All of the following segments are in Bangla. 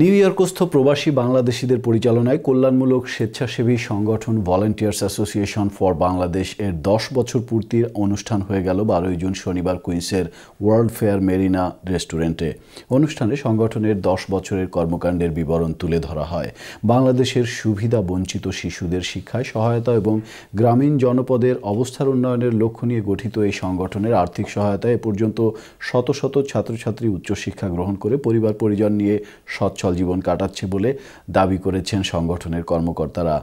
নিউ ইয়র্কস্থ প্রবাসী বাংলাদেশিদের পরিচালনায় কল্যাণমূলক স্বেচ্ছাসেবী সংগঠন ভলেন্টিয়ার্স অ্যাসোসিয়েশন ফর বাংলাদেশ এর দশ বছর পূর্তির অনুষ্ঠান হয়ে গেল বারোই জুন শনিবার কুইন্সের ওয়ার্ল্ড ফেয়ার মেরিনা রেস্টুরেন্টে অনুষ্ঠানে সংগঠনের দশ বছরের কর্মকাণ্ডের বিবরণ তুলে ধরা হয় বাংলাদেশের সুবিধা বঞ্চিত শিশুদের শিক্ষায় সহায়তা এবং গ্রামীণ জনপদের অবস্থার উন্নয়নের লক্ষ্য নিয়ে গঠিত এই সংগঠনের আর্থিক সহায়তা এ পর্যন্ত শত শত ছাত্রছাত্রী উচ্চশিক্ষা গ্রহণ করে পরিবার পরিজন নিয়ে স্বচ্ছ সচ্ছল জীবন কাটাচ্ছে বলে দাবি করেছেন সংগঠনের কর্মকর্তারা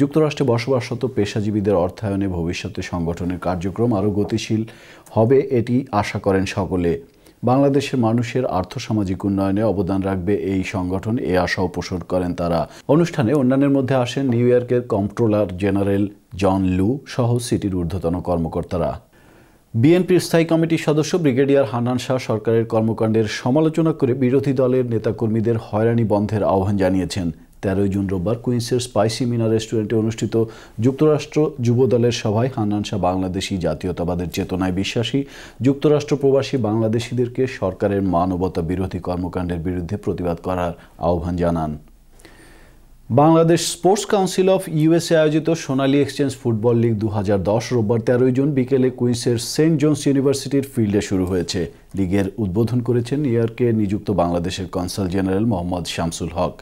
যুক্তরাষ্ট্রে বসবাসরত পেশাজীবীদের অর্থায়নে ভবিষ্যতে সংগঠনের কার্যক্রম আরও গতিশীল হবে এটি আশা করেন সকলে বাংলাদেশের মানুষের আর্থসামাজিক উন্নয়নে অবদান রাখবে এই সংগঠন এ আশাও পোষণ করেন তারা অনুষ্ঠানে অন্যান্যের মধ্যে আসেন নিউ ইয়র্কের কম্পট্রোলার জেনারেল জন লু সহ সিটির ঊর্ধ্বতন কর্মকর্তারা বিএনপির স্থায়ী কমিটির সদস্য ব্রিগেডিয়ার হানান শাহ সরকারের কর্মকাণ্ডের সমালোচনা করে বিরোধী দলের নেতাকর্মীদের হয়রানি বন্ধের আহ্বান জানিয়েছেন তেরোই জুন রোববার কুইন্সের স্পাইসি মিনা রেস্টুরেন্টে অনুষ্ঠিত যুক্তরাষ্ট্র যুব দলের সভায় হান্নান শাহ বাংলাদেশি জাতীয়তাবাদের চেতনায় বিশ্বাসী যুক্তরাষ্ট্র প্রবাসী বাংলাদেশিদেরকে সরকারের মানবতা বিরোধী কর্মকাণ্ডের বিরুদ্ধে প্রতিবাদ করার আহ্বান জানান Bangladesh sports council of USA আয়োজিত সোনালী এক্সচেঞ্জ ফুটবল লীগ দু হাজার দশ রোববার তেরোই জুন বিকেলে কুইন্সের সেন্ট জোন্স ইউনিভার্সিটির ফিল্ডে শুরু হয়েছে লীগের উদ্বোধন করেছেন ইয়ারকে নিযুক্ত বাংলাদেশের কনসাল জেনারেল মোহাম্মদ শামসুল হক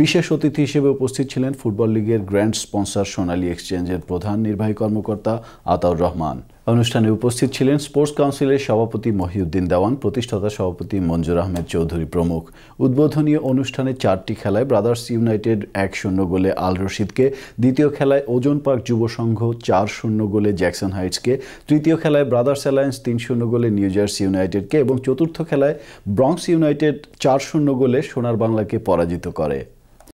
বিশেষ অতিথি হিসেবে উপস্থিত ছিলেন ফুটবল লীগের গ্র্যান্ড স্পন্সর সোনালী এক্সচেঞ্জের প্রধান নির্বাহী কর্মকর্তা আতাউর রহমান অনুষ্ঠানে উপস্থিত ছিলেন স্পোর্টস কাউন্সিলের সভাপতি মহিউদ্দিন দেওয়ান প্রতিষ্ঠাতা সভাপতি মঞ্জুর আহমেদ চৌধুরী প্রমুখ উদ্বোধনী অনুষ্ঠানে চারটি খেলায় ব্রাদার্স ইউনাইটেড এক শূন্য গোলে আল রশিদকে দ্বিতীয় খেলায় ওজন পার্ক যুব সংঘ চার শূন্য গোলে জ্যাকসন হাইটসকে তৃতীয় খেলায় ব্রাদার্স অ্যালায়েন্স তিন শূন্য গোলে নিউ জার্সি ইউনাইটেড ইউনাইটেডকে এবং চতুর্থ খেলায় ব্রঙ্কস ইউনাইটেড চার শূন্য গোলে সোনার বাংলাকে পরাজিত করে